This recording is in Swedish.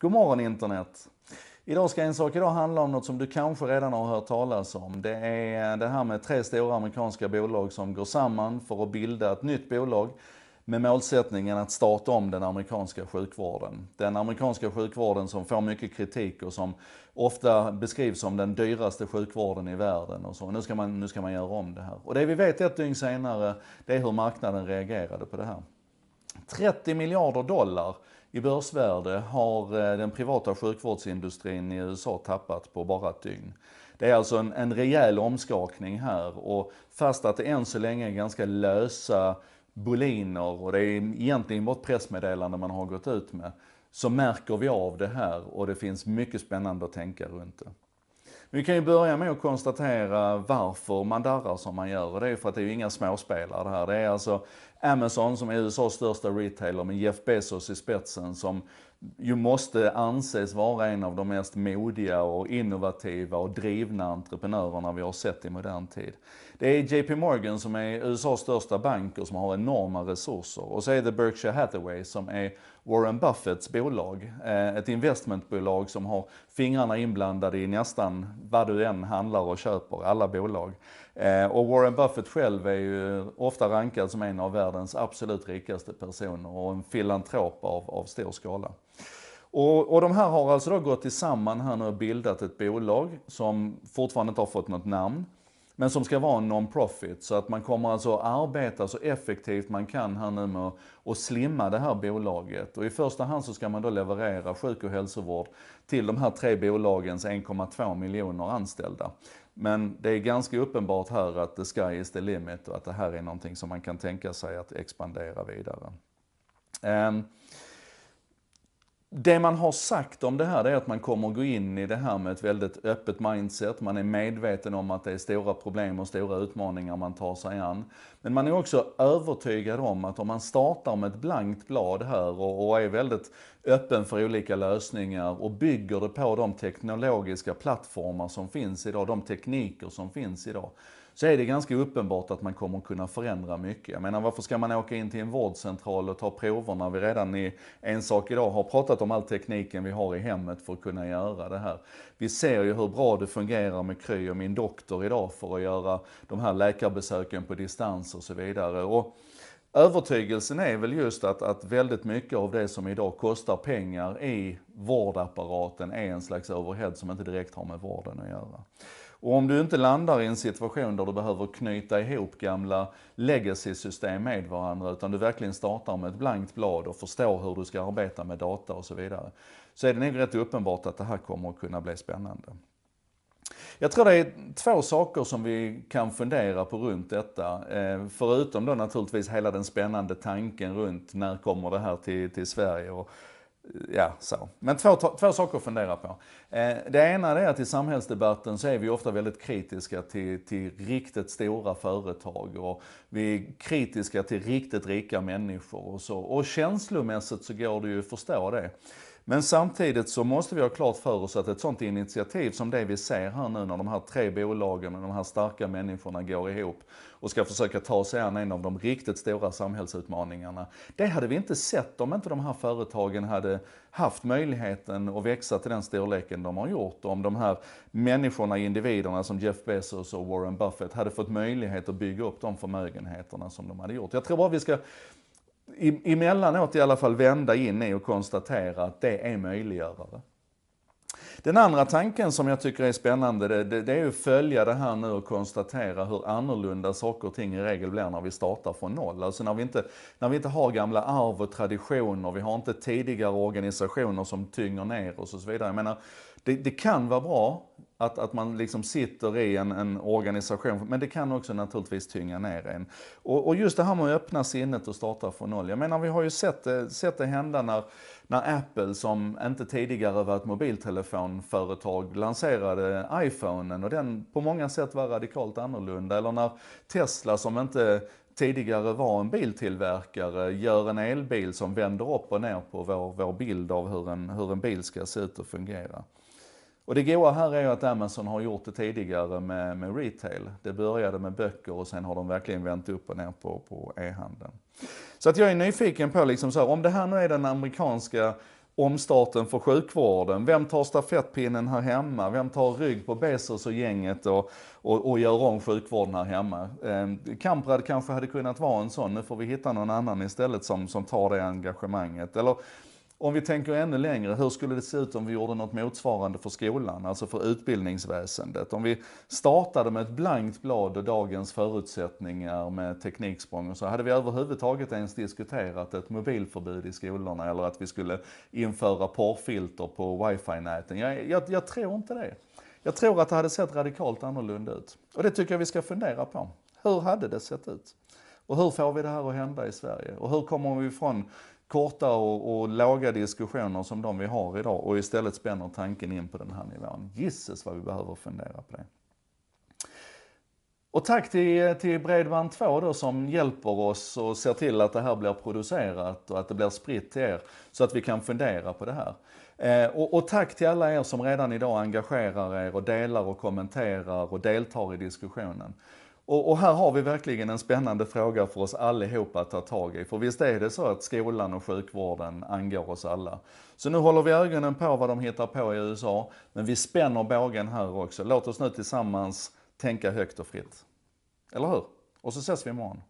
God morgon internet! Idag ska En sak idag handla om något som du kanske redan har hört talas om. Det är det här med tre stora amerikanska bolag som går samman för att bilda ett nytt bolag med målsättningen att starta om den amerikanska sjukvården. Den amerikanska sjukvården som får mycket kritik och som ofta beskrivs som den dyraste sjukvården i världen. Och så. Nu, ska man, nu ska man göra om det här. Och det vi vet ett dygn senare, det är hur marknaden reagerade på det här. 30 miljarder dollar i börsvärde har eh, den privata sjukvårdsindustrin i USA tappat på bara ett dygn. Det är alltså en, en rejäl omskakning här och fast att det än så länge är ganska lösa boliner och det är egentligen vårt pressmeddelande man har gått ut med, så märker vi av det här och det finns mycket spännande att tänka runt det. Vi kan ju börja med att konstatera varför man darrar som man gör. Och det är för att det är ju inga småspelare det här. Det är alltså Amazon som är USAs största retailer med Jeff Bezos i spetsen som ju måste anses vara en av de mest modiga och innovativa och drivna entreprenörerna vi har sett i modern tid. Det är JP Morgan som är USAs största bank och som har enorma resurser. Och så är det Berkshire Hathaway som är Warren Buffetts bolag. Eh, ett investmentbolag som har fingrarna inblandade i nästan vad du än handlar och köper, alla bolag. Eh, och Warren Buffett själv är ju ofta rankad som en av världens absolut rikaste personer och en filantrop av, av stor skala. Och, och de här har alltså då gått tillsammans här nu och bildat ett bolag som fortfarande inte har fått något namn. Men som ska vara en non-profit. Så att man kommer alltså arbeta så effektivt man kan här nu med att slimma det här bolaget. Och i första hand så ska man då leverera sjuk och hälsovård till de här tre bolagens 1,2 miljoner anställda. Men det är ganska uppenbart här att the sky is the limit och att det här är någonting som man kan tänka sig att expandera vidare. Ehm, det man har sagt om det här är att man kommer gå in i det här med ett väldigt öppet mindset. Man är medveten om att det är stora problem och stora utmaningar man tar sig an. Men man är också övertygad om att om man startar med ett blankt blad här och, är väldigt öppen för olika lösningar och bygger det på de teknologiska plattformar som finns idag, de tekniker som finns idag så är det ganska uppenbart att man kommer kunna förändra mycket. Jag menar varför ska man åka in till en vårdcentral och ta prover när vi redan i En sak idag har pratat om all tekniken vi har i hemmet för att kunna göra det här. Vi ser ju hur bra det fungerar med Kry och min doktor idag för att göra de här läkarbesöken på distans och så vidare. Och Övertygelsen är väl just att, att väldigt mycket av det som idag kostar pengar i vårdapparaten är en slags overhead som inte direkt har med vården att göra. Och om du inte landar i en situation där du behöver knyta ihop gamla legacy-system med varandra, utan du verkligen startar med ett blankt blad och förstår hur du ska arbeta med data och så vidare, så är det nog rätt uppenbart att det här kommer att kunna bli spännande. Jag tror det är två saker som vi kan fundera på runt detta. Eh, förutom då naturligtvis hela den spännande tanken runt när kommer det här till, till Sverige och ja, så. Men två, två saker att fundera på. Eh, det ena är att i samhällsdebatten så är vi ofta väldigt kritiska till, till riktigt stora företag och vi är kritiska till riktigt rika människor och så. Och känslomässigt så går det ju att förstå det. Men samtidigt så måste vi ha klart för oss att ett sånt initiativ som det vi ser här nu när de här tre bolagen och de här starka människorna går ihop och ska försöka ta sig an en av de riktigt stora samhällsutmaningarna. Det hade vi inte sett om inte de här företagen hade haft möjligheten att växa till den storleken de har gjort. Om de här människorna, individerna som Jeff Bezos och Warren Buffett hade fått möjlighet att bygga upp de förmögenheterna som de hade gjort. Jag tror bara vi ska emellanåt i alla fall vända in i och konstatera att det är möjliggörare. Den andra tanken som jag tycker är spännande, det, det, det är att följa det här nu och konstatera hur annorlunda saker och ting i regel blir när vi startar från noll. Alltså när vi inte, när vi inte har gamla arv och traditioner, vi har inte tidigare organisationer som tynger ner oss och så vidare. Jag menar, det, det kan vara bra, att, att man liksom sitter i en, en, organisation, men det kan också naturligtvis tynga ner en. Och, och, just det här med att öppna sinnet och starta från noll. Jag menar vi har ju sett det, eh, sett det hända när, när Apple, som inte tidigare var ett mobiltelefonföretag, lanserade iPhonen och den på många sätt var radikalt annorlunda. Eller när Tesla, som inte tidigare var en biltillverkare gör en elbil som vänder upp och ner på vår, vår bild av hur en, hur en bil ska se ut och fungera. Och det goa här är ju att Amazon har gjort det tidigare med, med retail. Det började med böcker och sen har de verkligen vänt upp och ner på, på e-handeln. Så att jag är nyfiken på, liksom så här, om det här nu är den amerikanska omstarten för sjukvården. Vem tar stafettpinnen här hemma? Vem tar rygg på Bezos och gänget och, och, och gör om sjukvården här hemma? Eh, Kamprad kanske hade kunnat vara en sån. Nu får vi hitta någon annan istället som, som tar det engagemanget. Eller om vi tänker ännu längre, hur skulle det se ut om vi gjorde något motsvarande för skolan, alltså för utbildningsväsendet? Om vi startade med ett blankt blad och dagens förutsättningar med tekniksprång och så, hade vi överhuvudtaget ens diskuterat ett mobilförbud i skolorna eller att vi skulle införa porrfilter på wifi-näten? Jag, jag, jag tror inte det. Jag tror att det hade sett radikalt annorlunda ut. Och det tycker jag vi ska fundera på. Hur hade det sett ut? Och hur får vi det här att hända i Sverige? Och hur kommer vi ifrån korta och, och låga diskussioner som de vi har idag och istället spänner tanken in på den här nivån. Gisses vad vi behöver fundera på det. Och tack till, till Bredband2 då som hjälper oss och ser till att det här blir producerat och att det blir spritt till er så att vi kan fundera på det här. Eh, och, och, tack till alla er som redan idag engagerar er och delar och kommenterar och deltar i diskussionen. Och, och, här har vi verkligen en spännande fråga för oss allihopa att ta tag i. För visst är det så att skolan och sjukvården angår oss alla. Så nu håller vi ögonen på vad de hittar på i USA, men vi spänner bågen här också. Låt oss nu tillsammans tänka högt och fritt. Eller hur? Och så ses vi imorgon.